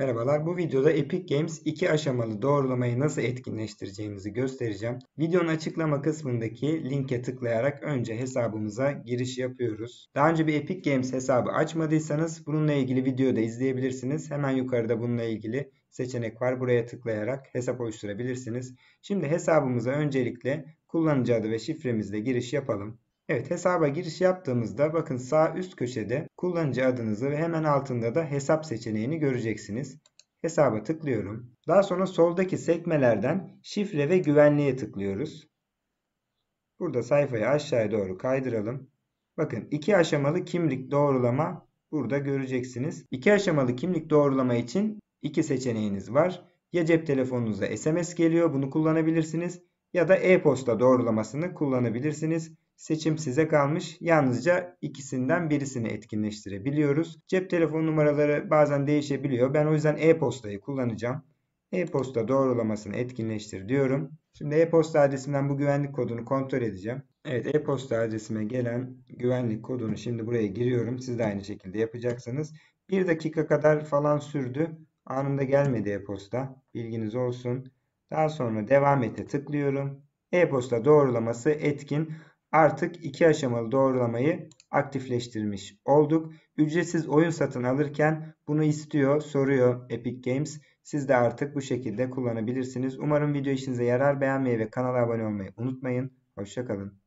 Merhabalar, bu videoda Epic Games iki aşamalı doğrulamayı nasıl etkinleştireceğimizi göstereceğim. Videonun açıklama kısmındaki linke tıklayarak önce hesabımıza giriş yapıyoruz. Daha önce bir Epic Games hesabı açmadıysanız bununla ilgili da izleyebilirsiniz. Hemen yukarıda bununla ilgili seçenek var. Buraya tıklayarak hesap oluşturabilirsiniz. Şimdi hesabımıza öncelikle kullanıcı adı ve şifremizle giriş yapalım. Evet hesaba giriş yaptığımızda bakın sağ üst köşede kullanıcı adınızı ve hemen altında da hesap seçeneğini göreceksiniz. Hesaba tıklıyorum. Daha sonra soldaki sekmelerden şifre ve güvenliğe tıklıyoruz. Burada sayfayı aşağıya doğru kaydıralım. Bakın iki aşamalı kimlik doğrulama burada göreceksiniz. İki aşamalı kimlik doğrulama için iki seçeneğiniz var. Ya cep telefonunuza SMS geliyor bunu kullanabilirsiniz ya da e-posta doğrulamasını kullanabilirsiniz. Seçim size kalmış. Yalnızca ikisinden birisini etkinleştirebiliyoruz. Cep telefon numaraları bazen değişebiliyor. Ben o yüzden e-postayı kullanacağım. E-posta doğrulamasını etkinleştir diyorum. Şimdi e-posta adresinden bu güvenlik kodunu kontrol edeceğim. Evet e-posta adresime gelen güvenlik kodunu şimdi buraya giriyorum. Siz de aynı şekilde yapacaksınız. Bir dakika kadar falan sürdü. Anında gelmedi e-posta. Bilginiz olsun. Daha sonra devam ete tıklıyorum. E-posta doğrulaması etkin artık iki aşamalı doğrulamayı aktifleştirmiş olduk. Ücretsiz oyun satın alırken bunu istiyor, soruyor Epic Games. Siz de artık bu şekilde kullanabilirsiniz. Umarım video işinize yarar. Beğenmeyi ve kanala abone olmayı unutmayın. Hoşçakalın.